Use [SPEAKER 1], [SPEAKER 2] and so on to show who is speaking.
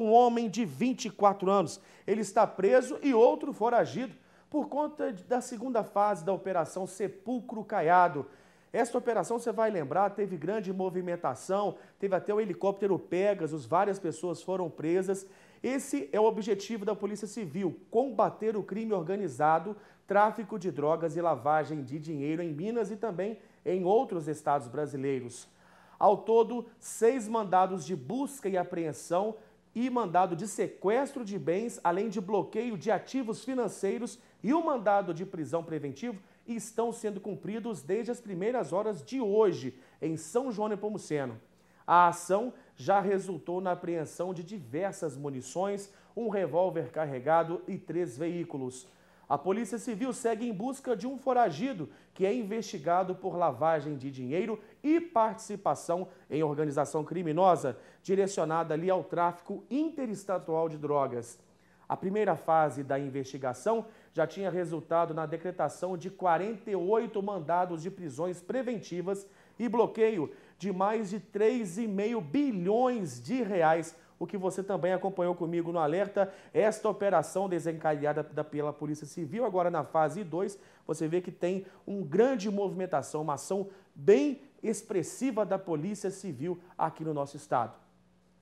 [SPEAKER 1] Um homem de 24 anos, ele está preso e outro foragido por conta da segunda fase da operação Sepulcro Caiado. Esta operação, você vai lembrar, teve grande movimentação, teve até o helicóptero Pegasus, várias pessoas foram presas. Esse é o objetivo da Polícia Civil, combater o crime organizado, tráfico de drogas e lavagem de dinheiro em Minas e também em outros estados brasileiros. Ao todo, seis mandados de busca e apreensão e mandado de sequestro de bens, além de bloqueio de ativos financeiros e o mandado de prisão preventivo estão sendo cumpridos desde as primeiras horas de hoje em São João de Pomuceno. A ação já resultou na apreensão de diversas munições, um revólver carregado e três veículos. A Polícia Civil segue em busca de um foragido que é investigado por lavagem de dinheiro e participação em organização criminosa direcionada ali ao tráfico interestadual de drogas. A primeira fase da investigação já tinha resultado na decretação de 48 mandados de prisões preventivas e bloqueio de mais de 3,5 bilhões de reais o que você também acompanhou comigo no alerta. Esta operação desencadeada pela Polícia Civil, agora na fase 2, você vê que tem uma grande movimentação, uma ação bem expressiva da Polícia Civil aqui no nosso estado.